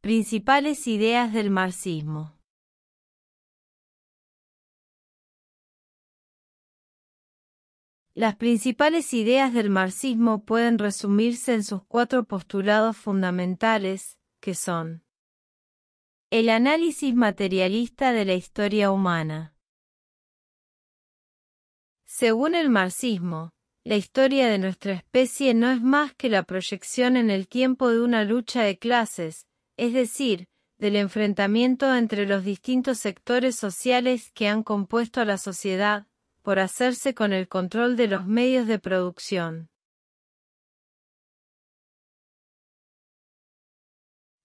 Principales ideas del marxismo. Las principales ideas del marxismo pueden resumirse en sus cuatro postulados fundamentales, que son el análisis materialista de la historia humana. Según el marxismo, la historia de nuestra especie no es más que la proyección en el tiempo de una lucha de clases, es decir, del enfrentamiento entre los distintos sectores sociales que han compuesto a la sociedad, por hacerse con el control de los medios de producción.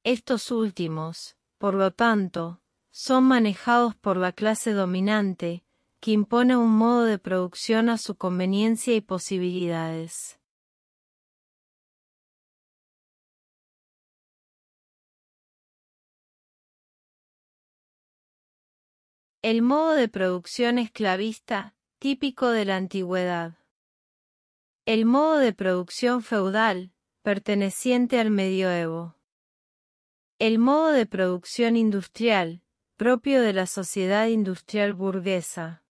Estos últimos, por lo tanto, son manejados por la clase dominante, que impone un modo de producción a su conveniencia y posibilidades. El modo de producción esclavista, típico de la antigüedad. El modo de producción feudal, perteneciente al medioevo. El modo de producción industrial, propio de la sociedad industrial burguesa.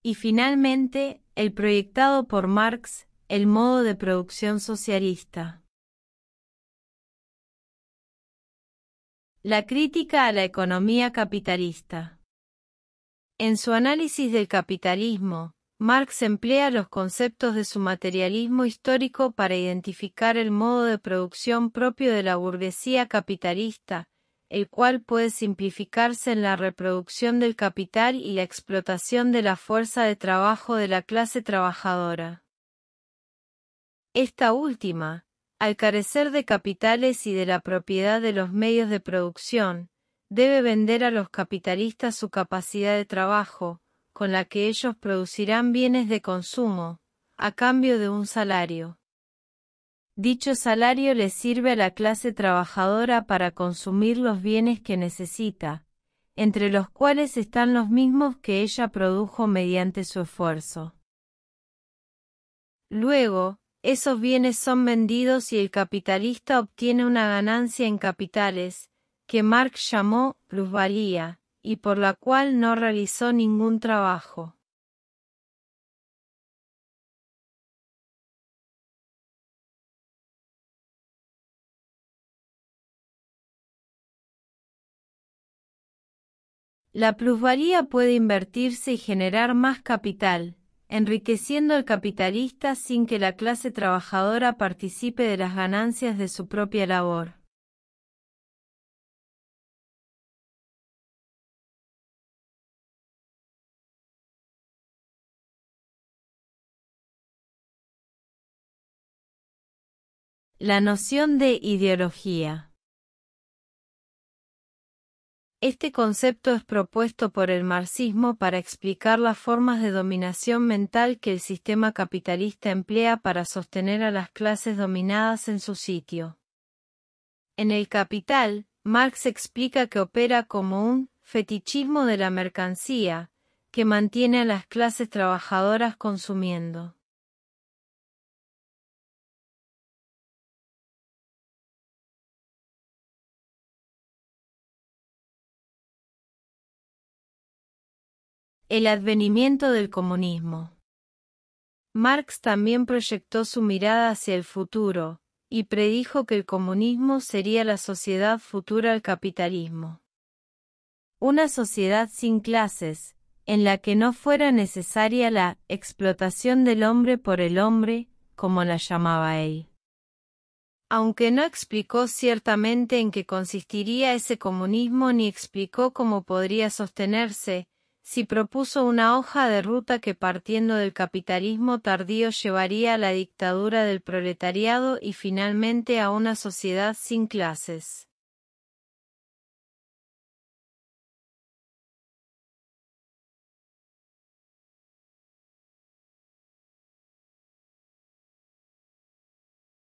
Y finalmente, el proyectado por Marx, el modo de producción socialista. La crítica a la economía capitalista. En su análisis del capitalismo, Marx emplea los conceptos de su materialismo histórico para identificar el modo de producción propio de la burguesía capitalista, el cual puede simplificarse en la reproducción del capital y la explotación de la fuerza de trabajo de la clase trabajadora. Esta última, al carecer de capitales y de la propiedad de los medios de producción, debe vender a los capitalistas su capacidad de trabajo, con la que ellos producirán bienes de consumo, a cambio de un salario. Dicho salario le sirve a la clase trabajadora para consumir los bienes que necesita, entre los cuales están los mismos que ella produjo mediante su esfuerzo. Luego, esos bienes son vendidos y el capitalista obtiene una ganancia en capitales, que Marx llamó plusvalía, y por la cual no realizó ningún trabajo. La plusvalía puede invertirse y generar más capital, enriqueciendo al capitalista sin que la clase trabajadora participe de las ganancias de su propia labor. La noción de ideología. Este concepto es propuesto por el marxismo para explicar las formas de dominación mental que el sistema capitalista emplea para sostener a las clases dominadas en su sitio. En el Capital, Marx explica que opera como un fetichismo de la mercancía, que mantiene a las clases trabajadoras consumiendo. El advenimiento del comunismo. Marx también proyectó su mirada hacia el futuro, y predijo que el comunismo sería la sociedad futura al capitalismo. Una sociedad sin clases, en la que no fuera necesaria la explotación del hombre por el hombre, como la llamaba él. Aunque no explicó ciertamente en qué consistiría ese comunismo ni explicó cómo podría sostenerse, si propuso una hoja de ruta que partiendo del capitalismo tardío llevaría a la dictadura del proletariado y finalmente a una sociedad sin clases.